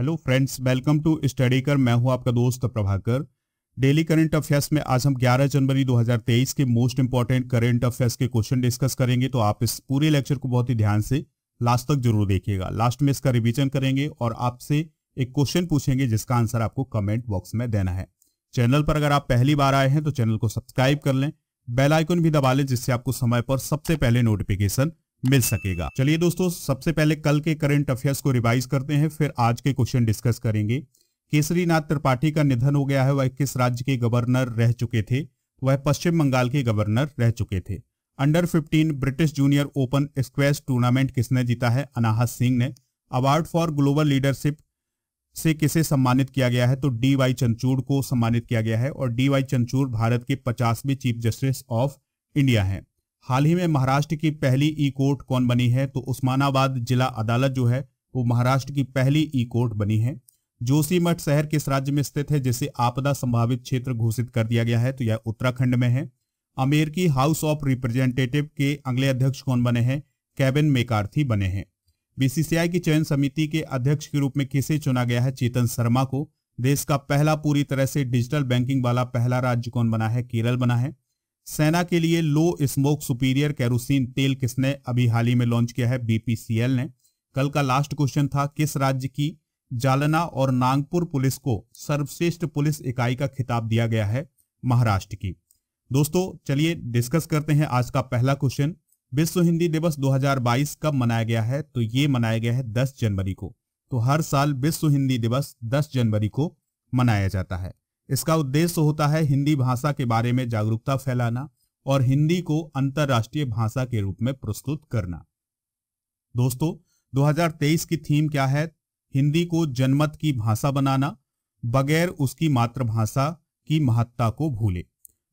hello friends welcome to study कर मैं हूं आपका दोस्त प्रभाकर डेली करंट अफेयर्स में आज हम 11 जनवरी 2023 के मोस्ट इंपॉर्टेंट करंट अफेयर्स के क्वेश्चन डिस्कस करेंगे तो आप इस पूरे लेक्चर को बहुत ही ध्यान से लास्ट तक जरूर देखिएगा लास्ट में इसका रिविजन करेंगे और आपसे एक क्वेश्चन पूछेंगे जिसका आंसर आपको कमेंट बॉक्स में देना है चैनल पर अगर आप पहली बार आए हैं तो चैनल को सब्सक्राइब कर लें बेलाइकन भी दबा लें जिससे आपको समय पर सबसे पहले नोटिफिकेशन मिल सकेगा चलिए दोस्तों सबसे पहले कल के करंट अफेयर्स को रिवाइज करते हैं फिर आज के क्वेश्चन डिस्कस करेंगे नाथ त्रिपाठी का निधन हो गया है वह किस राज्य के गवर्नर रह चुके थे वह पश्चिम बंगाल के गवर्नर रह चुके थे under 15 British junior open squash tournament किसने जीता है अनाहत सिंह ने अवार्ड फॉर ग्लोबल लीडरशिप से किसे सम्मानित किया गया है तो डी वाई चंचूड़ को सम्मानित किया गया है और डी वाई चंचूड़ भारत के पचासवें चीफ जस्टिस ऑफ इंडिया हैं हाल ही में महाराष्ट्र की पहली ई कोर्ट कौन बनी है तो उस्मानाबाद जिला अदालत जो है वो महाराष्ट्र की पहली ई कोर्ट बनी है जोशीमठ शहर किस राज्य में स्थित है जिसे आपदा संभावित क्षेत्र घोषित कर दिया गया है तो यह उत्तराखंड में है अमेरिकी हाउस ऑफ रिप्रेजेंटेटिव के अगले अध्यक्ष कौन बने हैं कैबिन मेकार्थी बने हैं बीसीसीआई की चयन समिति के अध्यक्ष के रूप में किसे चुना गया है चेतन शर्मा को देश का पहला पूरी तरह से डिजिटल बैंकिंग वाला पहला राज्य कौन बना है केरल बना है सेना के लिए लो स्मोक सुपीरियर कैरोसिन तेल किसने अभी हाल ही में लॉन्च किया है बीपीसीएल ने कल का लास्ट क्वेश्चन था किस राज्य की जालना और नागपुर पुलिस को सर्वश्रेष्ठ पुलिस इकाई का खिताब दिया गया है महाराष्ट्र की दोस्तों चलिए डिस्कस करते हैं आज का पहला क्वेश्चन विश्व हिंदी दिवस 2022 कब मनाया गया है तो ये मनाया गया है 10 जनवरी को तो हर साल विश्व हिंदी दिवस 10 जनवरी को मनाया जाता है इसका उद्देश्य होता है हिंदी भाषा के बारे में जागरूकता फैलाना और हिंदी को अंतर्राष्ट्रीय भाषा के रूप में प्रस्तुत करना दोस्तों 2023 की थीम क्या है हिंदी को जनमत की भाषा बनाना बगैर उसकी मातृभाषा की महत्ता को भूले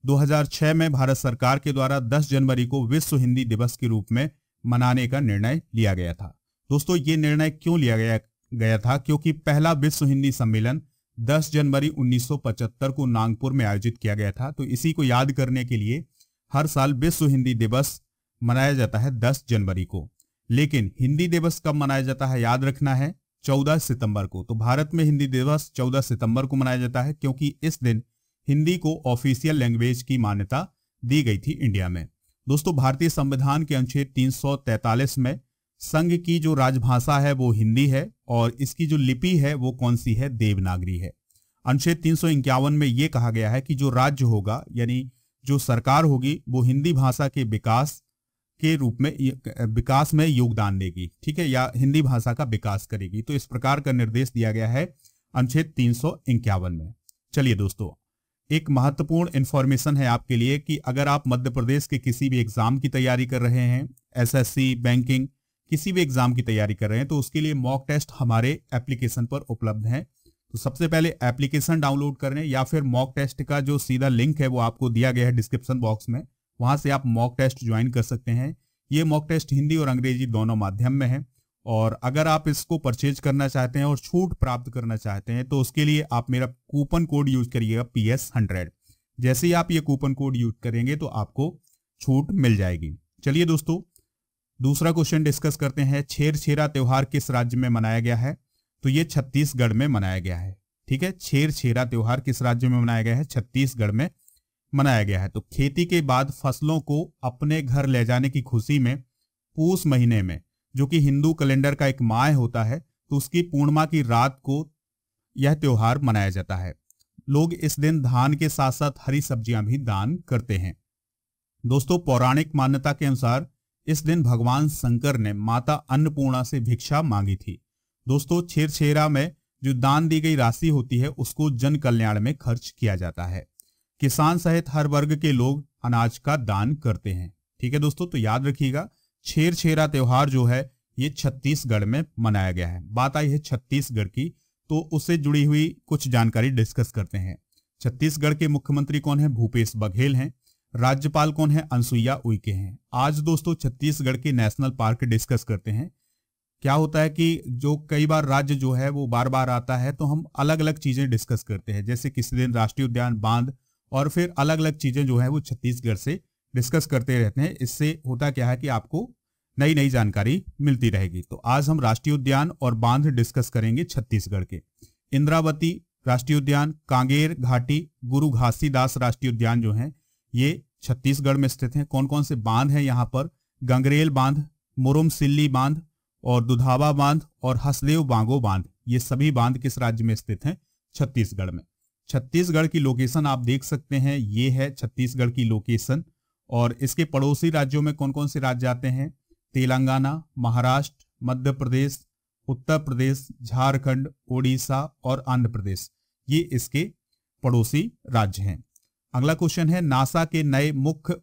2006 में भारत सरकार के द्वारा 10 जनवरी को विश्व हिंदी दिवस के रूप में मनाने का निर्णय लिया गया था दोस्तों ये निर्णय क्यों लिया गया गया था क्योंकि पहला विश्व हिंदी सम्मेलन 10 जनवरी 1975 को नागपुर में आयोजित किया गया था तो इसी को याद करने के लिए हर साल विश्व हिंदी दिवस मनाया जाता है 10 जनवरी को लेकिन हिंदी दिवस कब मनाया जाता है याद रखना है 14 सितंबर को तो भारत में हिंदी दिवस 14 सितंबर को मनाया जाता है क्योंकि इस दिन हिंदी को ऑफिशियल लैंग्वेज की मान्यता दी गई थी इंडिया में दोस्तों भारतीय संविधान के अनुच्छेद तीन में संघ की जो राजभाषा है वो हिंदी है और इसकी जो लिपि है वो कौन सी है देवनागरी है अनुच्छेद तीन में ये कहा गया है कि जो राज्य होगा यानी जो सरकार होगी वो हिंदी भाषा के विकास के रूप में विकास में योगदान देगी ठीक है या हिंदी भाषा का विकास करेगी तो इस प्रकार का निर्देश दिया गया है अनुच्छेद तीन में चलिए दोस्तों एक महत्वपूर्ण इन्फॉर्मेशन है आपके लिए कि अगर आप मध्य प्रदेश के किसी भी एग्जाम की तैयारी कर रहे हैं एसएससी बैंकिंग किसी भी एग्जाम की तैयारी कर रहे हैं तो उसके लिए मॉक टेस्ट हमारे एप्लीकेशन पर उपलब्ध हैं तो सबसे पहले एप्लीकेशन डाउनलोड कर या फिर मॉक टेस्ट का जो सीधा लिंक है वो आपको दिया गया है डिस्क्रिप्शन बॉक्स में वहां से आप मॉक टेस्ट ज्वाइन कर सकते हैं ये मॉक टेस्ट हिंदी और अंग्रेजी दोनों माध्यम में है और अगर आप इसको परचेज करना चाहते हैं और छूट प्राप्त करना चाहते हैं तो उसके लिए आप मेरा कूपन कोड यूज करिएगा पी एस हंड्रेड जैसे ही आप ये कूपन कोड यूज करेंगे तो आपको छूट मिल जाएगी चलिए दोस्तों दूसरा क्वेश्चन डिस्कस करते हैं छेरछेरा त्यौहार किस राज्य में मनाया गया है तो ये छत्तीसगढ़ में मनाया गया है ठीक है छेरछेरा त्यौहार किस राज्य में मनाया गया है छत्तीसगढ़ में मनाया गया है तो खेती के बाद फसलों को अपने घर ले जाने की खुशी में पूस महीने में जो कि हिंदू कैलेंडर का एक माह होता है तो उसकी पूर्णिमा की रात को यह त्यौहार मनाया जाता है लोग इस दिन धान के साथ साथ हरी सब्जियां भी दान करते हैं दोस्तों पौराणिक मान्यता के अनुसार इस दिन भगवान शंकर ने माता अन्नपूर्णा से भिक्षा मांगी थी दोस्तों छेरछेरा में जो दान दी गई राशि होती है उसको जन कल्याण में खर्च किया जाता है किसान सहित हर वर्ग के लोग अनाज का दान करते हैं ठीक है दोस्तों तो याद रखिएगा छेरछेरा त्योहार जो है ये छत्तीसगढ़ में मनाया गया है बात आई है छत्तीसगढ़ की तो उससे जुड़ी हुई कुछ जानकारी डिस्कस करते हैं छत्तीसगढ़ के मुख्यमंत्री कौन है भूपेश बघेल हैं राज्यपाल कौन है अनसुईया उइके हैं आज दोस्तों छत्तीसगढ़ के नेशनल पार्क डिस्कस करते हैं क्या होता है कि जो कई बार राज्य जो है वो बार बार आता है तो हम अलग अलग चीजें डिस्कस करते हैं जैसे किसी दिन राष्ट्रीय उद्यान बांध और फिर अलग अलग चीजें जो है वो छत्तीसगढ़ से डिस्कस करते रहते हैं इससे होता क्या है कि आपको नई नई जानकारी मिलती रहेगी तो आज हम राष्ट्रीय उद्यान और बांध डिस्कस करेंगे छत्तीसगढ़ के इंद्रावती राष्ट्रीय उद्यान कांगेर घाटी गुरु घासीदास राष्ट्रीय उद्यान जो है ये छत्तीसगढ़ में स्थित हैं कौन कौन से बांध हैं यहाँ पर गंगरेल बांध मुरुम सिल्ली बांध और दुधावा बांध और हसदेव बांगो बांध ये सभी बांध किस राज्य में स्थित हैं छत्तीसगढ़ में छत्तीसगढ़ की लोकेशन आप देख सकते हैं ये है छत्तीसगढ़ की लोकेशन और इसके पड़ोसी राज्यों में कौन कौन से राज्य आते हैं तेलंगाना महाराष्ट्र मध्य प्रदेश उत्तर प्रदेश झारखंड ओडिशा और आंध्र प्रदेश ये इसके पड़ोसी राज्य हैं अगला क्वेश्चन है नासा के नए मुख्य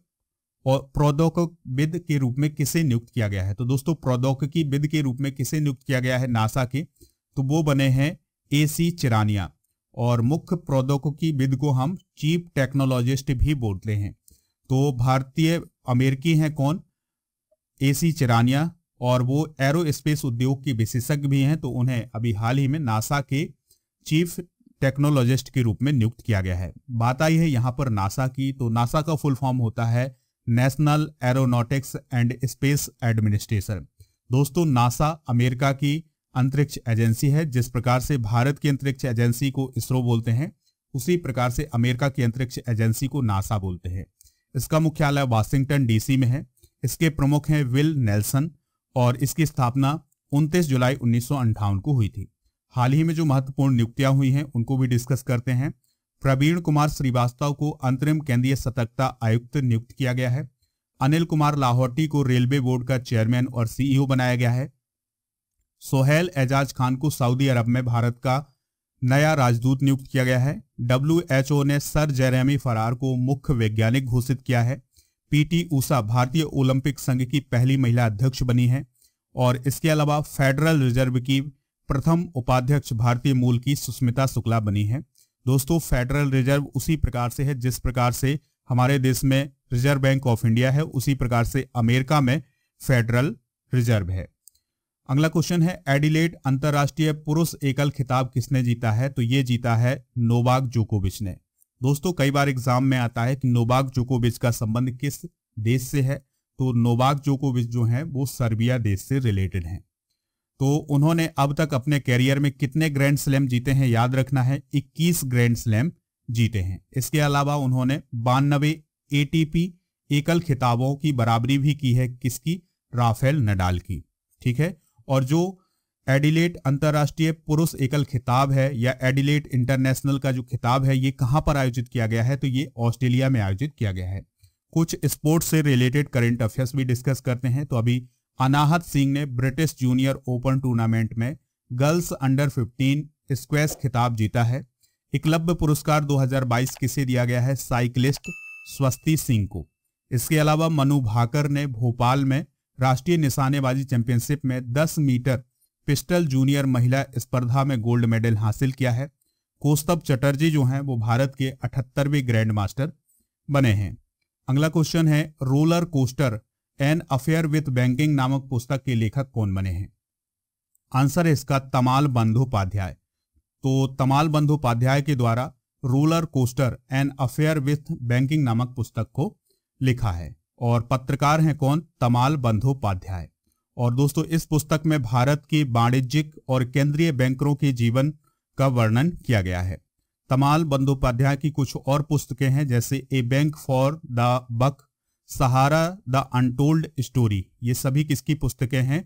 और विद के रूप में किसे नियुक्त किया गया है तो दोस्तों प्रौद्योगिकी विद के रूप में किसे नियुक्त किया गया है नासा के तो वो बने हैं ए सी चिरानिया और मुख्य प्रौद्योगिकी विद को हम चीफ टेक्नोलॉजिस्ट भी बोलते हैं तो भारतीय अमेरिकी हैं कौन ए सी चिरानिया और वो एरोस्पेस उद्योग के विशेषज्ञ भी हैं तो उन्हें अभी हाल ही में नासा के चीफ टेक्नोलॉजिस्ट के रूप में नियुक्त किया गया है बात आई है यहाँ पर नासा की तो नासा का फुल फॉर्म होता है national aeronautics and space administration दोस्तों नासा अमेरिका की अंतरिक्ष एजेंसी है जिस प्रकार से भारत की अंतरिक्ष एजेंसी को इसरो बोलते हैं उसी प्रकार से अमेरिका की अंतरिक्ष एजेंसी को नासा बोलते हैं इसका मुख्यालय वाशिंगटन डीसी में है इसके प्रमुख हैं विल नेल्सन और इसकी स्थापना 29 जुलाई उन्नीस को हुई थी हाल ही में जो महत्वपूर्ण नियुक्तियां हुई हैं उनको भी डिस्कस करते हैं प्रवीण कुमार श्रीवास्तव को अंतरिम केंद्रीय सतर्कता आयुक्त नियुक्त किया गया है अनिल कुमार लाहौटी को रेलवे बोर्ड का चेयरमैन और सीईओ e बनाया गया है सोहेल एजाज खान को सऊदी अरब में भारत का नया राजदूत नियुक्त किया गया है डब्ल्यू ने सर जेरेमी फरार को मुख्य वैज्ञानिक घोषित किया है पीटी ऊषा भारतीय ओलंपिक संघ की पहली महिला अध्यक्ष बनी है और इसके अलावा फेडरल रिजर्व की प्रथम उपाध्यक्ष भारतीय मूल की सुस्मिता शुक्ला बनी है दोस्तों फेडरल रिजर्व उसी प्रकार से है जिस प्रकार से हमारे देश में रिजर्व बैंक ऑफ इंडिया है उसी प्रकार से अमेरिका में फेडरल रिजर्व है अगला क्वेश्चन है एडिलेट अंतर्राष्ट्रीय पुरुष एकल खिताब किसने जीता है तो ये जीता है नोबाग जोकोविच ने दोस्तों कई बार एग्जाम में आता है कि नोबाग जोकोविच का संबंध किस देश से है तो नोबाग जोकोविच जो है वो सर्बिया देश से रिलेटेड हैं तो उन्होंने अब तक अपने कैरियर में कितने ग्रैंड स्लैम जीते हैं याद रखना है 21 ग्रैंड स्लैम जीते हैं इसके अलावा उन्होंने बानबे एटीपी एकल खिताबों की बराबरी भी की है किसकी राफेल नडाल की ठीक है और जो एडिलेट अंतर्राष्ट्रीय पुरुष एकल खिताब है या एडिलेट इंटरनेशनल का जो खिताब है ये कहाँ पर आयोजित किया गया है तो ये ऑस्ट्रेलिया में आयोजित किया गया है कुछ स्पोर्ट्स से रिलेटेड करेंट अफेयर्स भी डिस्कस करते हैं तो अभी अनाहत सिंह ने ब्रिटिश जूनियर ओपन टूर्नामेंट में गर्ल्स अंडर 15 स्क्वेस खिताब जीता है इकलब्य पुरस्कार 2022 किसे दिया गया है साइकिलिस्ट स्वस्ति सिंह को इसके अलावा मनु भाकर ने भोपाल में राष्ट्रीय निशानेबाजी चैंपियनशिप में 10 मीटर पिस्टल जूनियर महिला स्पर्धा में गोल्ड मेडल हासिल किया है कोस्तभ चटर्जी जो हैं वो भारत के अठहत्तरवें ग्रैंड मास्टर बने हैं अगला क्वेश्चन है roller coaster an affair with banking नामक पुस्तक के लेखक कौन बने हैं आंसर है इसका तमाल बंधोपाध्याय तो तमाल बंधोपाध्याय के द्वारा roller coaster an affair with banking नामक पुस्तक को लिखा है और पत्रकार हैं कौन तमाल बंधोपाध्याय और दोस्तों इस पुस्तक में भारत की वाणिज्यिक और केंद्रीय बैंकरों के जीवन का वर्णन किया गया है तमाल बंदोपाध्याय की कुछ और पुस्तकें हैं जैसे a bank for the buck Sahara the untold story ये सभी किसकी पुस्तकें हैं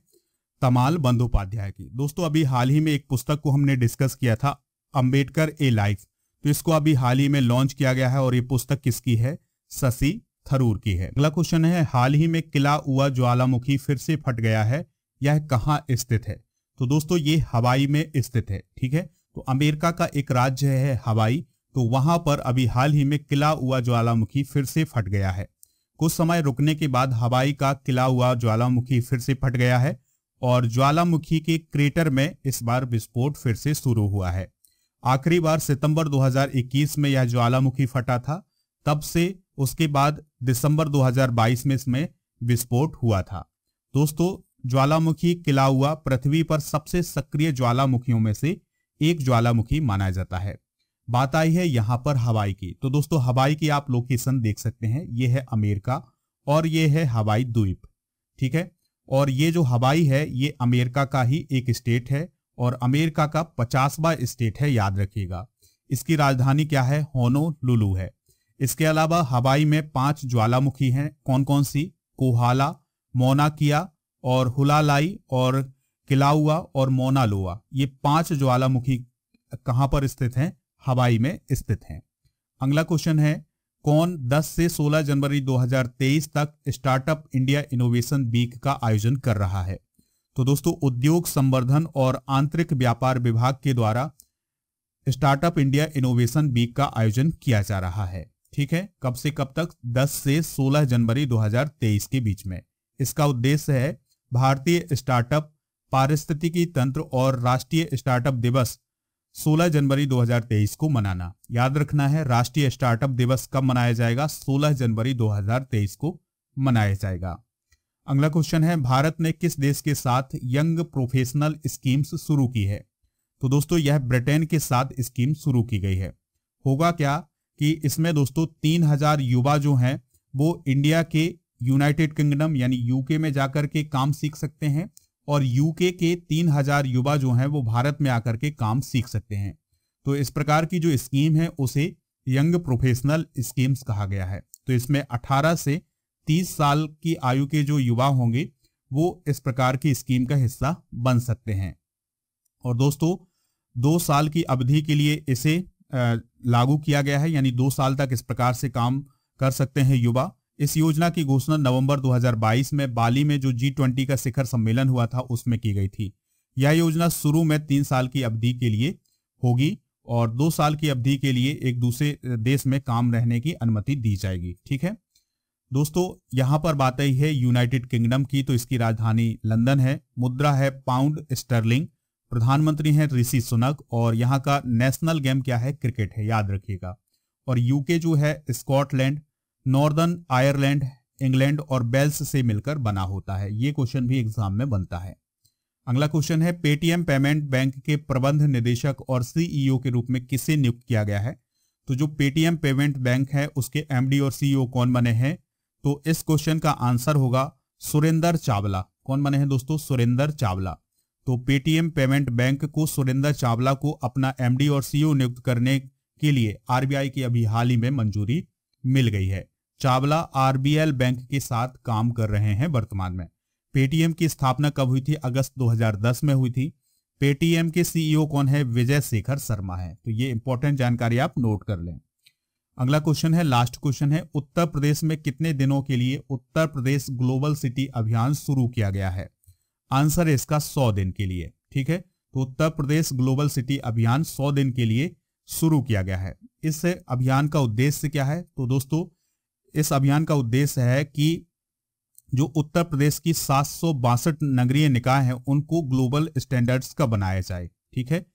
तमाल बंदोपाध्याय की दोस्तों अभी हाल ही में एक पुस्तक को हमने डिस्कस किया था अंबेडकर ए लाइफ तो इसको अभी हाल ही में लॉन्च किया गया है और ये पुस्तक किसकी है शशि थरूर की है अगला क्वेश्चन है हाल ही में किला हुआ ज्वालामुखी फिर से फट गया है यह कहाँ स्थित है तो दोस्तों ये हवाई में स्थित है ठीक है तो अमेरिका का एक राज्य है हवाई तो वहां पर अभी हाल ही में किला हुआ ज्वालामुखी फिर से फट गया है कुछ समय रुकने के बाद हवाई का किला हुआ ज्वालामुखी फिर से फट गया है और ज्वालामुखी के क्रेटर में इस बार विस्फोट फिर से शुरू हुआ है आखिरी बार सितंबर 2021 में यह ज्वालामुखी फटा था तब से उसके बाद दिसंबर 2022 में इसमें विस्फोट हुआ था दोस्तों ज्वालामुखी किला हुआ पृथ्वी पर सबसे सक्रिय ज्वालामुखियों में से एक ज्वालामुखी माना जाता है बात आई है यहाँ पर हवाई की तो दोस्तों हवाई की आप लोकेशन देख सकते हैं ये है अमेरिका और ये है हवाई द्वीप ठीक है और ये जो हवाई है ये अमेरिका का ही एक स्टेट है और अमेरिका का पचासवा स्टेट है याद रखिएगा इसकी राजधानी क्या है होनो लुलू है इसके अलावा हवाई में पांच ज्वालामुखी हैं कौन कौन सी कोहाला मोनाकिया और हुलालाई और किलाउआ और मोनालोआ ये पांच ज्वालामुखी कहाँ पर स्थित हैं हवाई में स्थित हैं अगला क्वेश्चन है कौन 10 से 16 जनवरी 2023 तक स्टार्टअप इंडिया इनोवेशन वीक का आयोजन कर रहा है तो दोस्तों उद्योग संवर्धन और आंतरिक व्यापार विभाग के द्वारा स्टार्टअप इंडिया इनोवेशन वीक का आयोजन किया जा रहा है ठीक है कब से कब तक 10 से 16 जनवरी 2023 के बीच में इसका उद्देश्य है भारतीय स्टार्टअप पारिस्थितिकी तंत्र और राष्ट्रीय स्टार्टअप दिवस 16 जनवरी 2023 को मनाना याद रखना है राष्ट्रीय स्टार्टअप दिवस कब मनाया जाएगा 16 जनवरी 2023 को मनाया जाएगा अगला क्वेश्चन है भारत ने किस देश के साथ यंग प्रोफेशनल स्कीम्स शुरू की है तो दोस्तों यह ब्रिटेन के साथ स्कीम शुरू की गई है होगा क्या कि इसमें दोस्तों तीन हजार युवा जो हैं वो इंडिया के यूनाइटेड किंगडम यानी यूके में जाकर के काम सीख सकते हैं और यूके के तीन हजार युवा जो हैं वो भारत में आकर के काम सीख सकते हैं तो इस प्रकार की जो स्कीम है उसे यंग प्रोफेशनल स्कीम्स कहा गया है तो इसमें 18 से 30 साल की आयु के जो युवा होंगे वो इस प्रकार की स्कीम का हिस्सा बन सकते हैं और दोस्तों दो साल की अवधि के लिए इसे लागू किया गया है यानी दो साल तक इस प्रकार से काम कर सकते हैं युवा इस योजना की घोषणा नवंबर 2022 में बाली में जो जी ट्वेंटी का शिखर सम्मेलन हुआ था उसमें की गई थी यह योजना शुरू में तीन साल की अवधि के लिए होगी और दो साल की अवधि के लिए एक दूसरे देश में काम रहने की अनुमति दी जाएगी ठीक है दोस्तों यहां पर बात आई है यूनाइटेड किंगडम की तो इसकी राजधानी लंदन है मुद्रा है पाउंड स्टर्लिंग प्रधानमंत्री हैं ऋषि सुनक और यहाँ का नेशनल गेम क्या है क्रिकेट है याद रखिएगा और यूके जो है स्कॉटलैंड नॉर्दर्न आयरलैंड इंग्लैंड और बेल्स से मिलकर बना होता है ये क्वेश्चन भी एग्जाम में बनता है अगला क्वेश्चन है पेटीएम पेमेंट बैंक के प्रबंध निदेशक और सीईओ के रूप में किसे नियुक्त किया गया है तो जो पेटीएम पेमेंट बैंक है उसके एमडी और सीईओ कौन बने हैं तो इस क्वेश्चन का आंसर होगा सुरेंद्र चावला कौन बने हैं दोस्तों सुरेंद्र चावला तो पेटीएम पेमेंट बैंक को सुरेंद्र चावला को अपना एमडी और सीईओ नियुक्त करने के लिए आरबीआई की अभी हाल ही में मंजूरी मिल गई है चावला आरबीएल बैंक के साथ काम कर रहे हैं वर्तमान में पेटीएम की स्थापना कब हुई थी अगस्त 2010 में हुई थी पेटीएम के सीईओ कौन है विजय शेखर शर्मा है तो ये इंपॉर्टेंट जानकारी आप नोट कर लें अगला क्वेश्चन है लास्ट क्वेश्चन है उत्तर प्रदेश में कितने दिनों के लिए उत्तर प्रदेश ग्लोबल सिटी अभियान शुरू किया गया है आंसर है इसका सौ दिन के लिए ठीक है तो उत्तर प्रदेश ग्लोबल सिटी अभियान सौ दिन के लिए शुरू किया गया है इस अभियान का उद्देश्य क्या है तो दोस्तों इस अभियान का उद्देश्य है कि जो उत्तर प्रदेश की सात नगरीय निकाय हैं उनको ग्लोबल स्टैंडर्ड्स का बनाया जाए ठीक है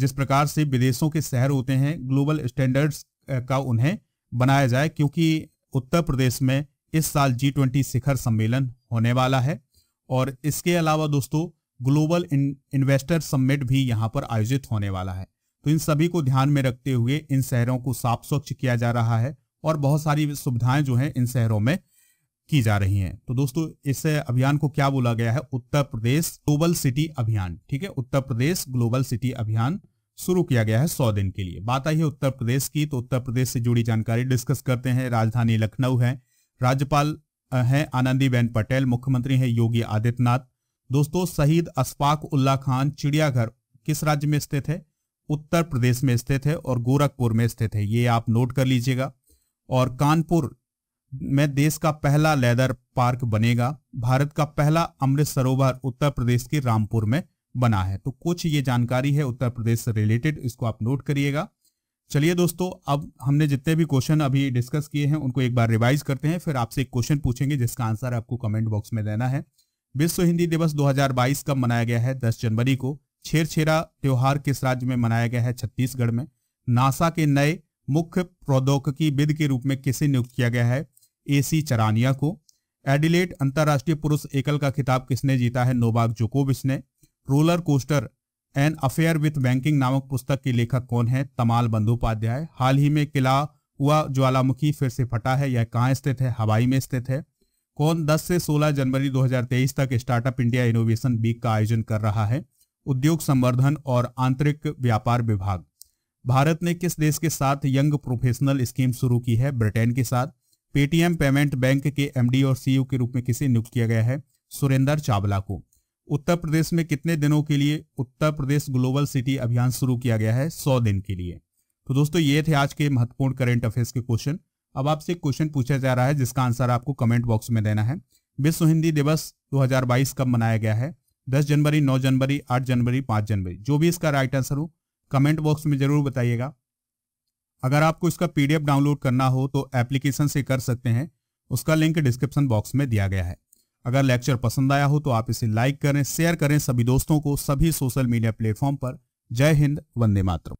जिस प्रकार से विदेशों के शहर होते हैं ग्लोबल स्टैंडर्ड्स का उन्हें बनाया जाए क्योंकि उत्तर प्रदेश में इस साल जी ट्वेंटी शिखर सम्मेलन होने वाला है और इसके अलावा दोस्तों ग्लोबल इन्वेस्टर सम्मिट भी यहाँ पर आयोजित होने वाला है तो इन सभी को ध्यान में रखते हुए इन शहरों को साफ स्वच्छ किया जा रहा है और बहुत सारी सुविधाएं जो है इन शहरों में की जा रही हैं तो दोस्तों इस अभियान को क्या बोला गया है उत्तर प्रदेश ग्लोबल सिटी अभियान ठीक है उत्तर प्रदेश ग्लोबल सिटी अभियान शुरू किया गया है सौ दिन के लिए बात आई है उत्तर प्रदेश की तो उत्तर प्रदेश से जुड़ी जानकारी डिस्कस करते हैं राजधानी लखनऊ है राज्यपाल हैं आनंदीबेन पटेल मुख्यमंत्री हैं योगी आदित्यनाथ दोस्तों शहीद अशफाक उल्ला खान चिड़ियाघर किस राज्य में स्थित है उत्तर प्रदेश में स्थित है और गोरखपुर में स्थित है ये आप नोट कर लीजिएगा और कानपुर में देश का पहला लेदर पार्क बनेगा भारत का पहला अमृत सरोवर उत्तर प्रदेश के रामपुर में बना है तो कुछ ये जानकारी है उत्तर प्रदेश से रिलेटेड इसको आप नोट करिएगा चलिए दोस्तों अब हमने जितने भी क्वेश्चन अभी डिस्कस किए हैं उनको एक बार रिवाइज करते हैं फिर आपसे एक क्वेश्चन पूछेंगे जिसका आंसर आपको कमेंट बॉक्स में देना है विश्व हिंदी दिवस 2022 कब मनाया गया है 10 जनवरी को छेरछेरा त्योहार किस राज्य में मनाया गया है छत्तीसगढ़ में नासा के नए मुख्य प्रौद्योगिकी विद के रूप में किसे नियुक्त किया गया है ए सी चरानिया को एडिलेट अंतर्राष्ट्रीय पुरुष एकल का खिताब किसने जीता है नोबाक जोकोविच ने roller coaster an affair with banking नामक पुस्तक के लेखक कौन है तमाल बंदोपाध्याय हाल ही में किला हुआ ज्वालामुखी फिर से फटा है यह कहाँ स्थित है हवाई में स्थित है कौन 10 से 16 जनवरी 2023 तक स्टार्टअप इंडिया इनोवेशन वीक का आयोजन कर रहा है उद्योग संवर्धन और आंतरिक व्यापार विभाग भारत ने किस देश के साथ यंग प्रोफेशनल स्कीम शुरू की है ब्रिटेन के साथ पेटीएम पेमेंट बैंक के एमडी और सीईओ e के रूप में किसे नियुक्त किया गया है सुरेंद्र चावला को उत्तर प्रदेश में कितने दिनों के लिए उत्तर प्रदेश ग्लोबल सिटी अभियान शुरू किया गया है सौ दिन के लिए तो दोस्तों ये थे आज के महत्वपूर्ण करंट अफेयर्स के क्वेश्चन अब आपसे क्वेश्चन पूछा जा रहा है जिसका आंसर आपको कमेंट बॉक्स में देना है विश्व हिंदी दिवस 2022 कब मनाया गया है 10 जनवरी 9 जनवरी 8 जनवरी 5 जनवरी जो भी इसका राइट आंसर हो कमेंट बॉक्स में ज़रूर बताइएगा अगर आपको इसका पीडीएफ डाउनलोड करना हो तो एप्लीकेशन से कर सकते हैं उसका लिंक डिस्क्रिप्शन बॉक्स में दिया गया है अगर लेक्चर पसंद आया हो तो आप इसे लाइक करें शेयर करें सभी दोस्तों को सभी सोशल मीडिया प्लेटफॉर्म पर जय हिंद वंदे मातरम